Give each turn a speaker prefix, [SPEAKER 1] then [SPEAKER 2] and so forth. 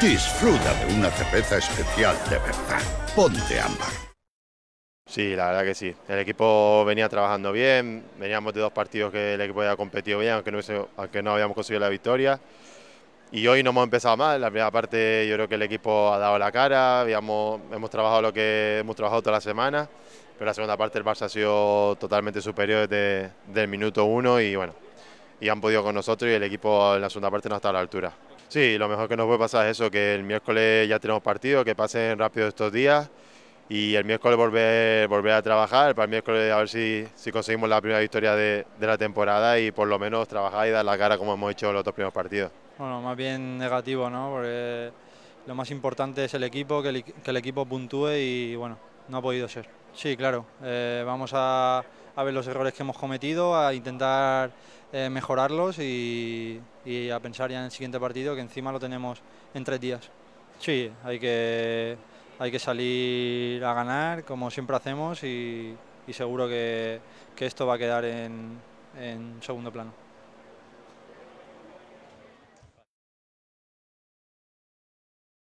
[SPEAKER 1] Disfruta de una cerveza especial de verdad. Ponte ámbar. Sí, la verdad que sí. El equipo venía trabajando bien. Veníamos de dos partidos que el equipo había competido bien, aunque no, no habíamos conseguido la victoria. Y hoy no hemos empezado mal. La primera parte yo creo que el equipo ha dado la cara. Habíamos, hemos trabajado lo que hemos trabajado toda la semana. Pero la segunda parte el Barça ha sido totalmente superior desde, desde el minuto uno y bueno, y han podido con nosotros y el equipo en la segunda parte no está a la altura. Sí, lo mejor que nos puede pasar es eso, que el miércoles ya tenemos partido, que pasen rápido estos días y el miércoles volver, volver a trabajar, para el miércoles a ver si, conseguimos la primera victoria de, la temporada y por lo menos trabajar y dar la cara como hemos hecho los dos primeros partidos.
[SPEAKER 2] Bueno, más bien negativo, ¿no? Porque lo más importante es el equipo, que que el equipo puntúe y bueno, no ha podido ser. Sí, claro. Eh, vamos a, ver los errores que hemos cometido, a intentar eh, mejorarlos y, a pensar ya en el siguiente partido, que encima lo tenemos en tres días. Sí, hay que, hay que salir a ganar, como siempre hacemos, y, seguro que, esto va a quedar en
[SPEAKER 1] segundo plano.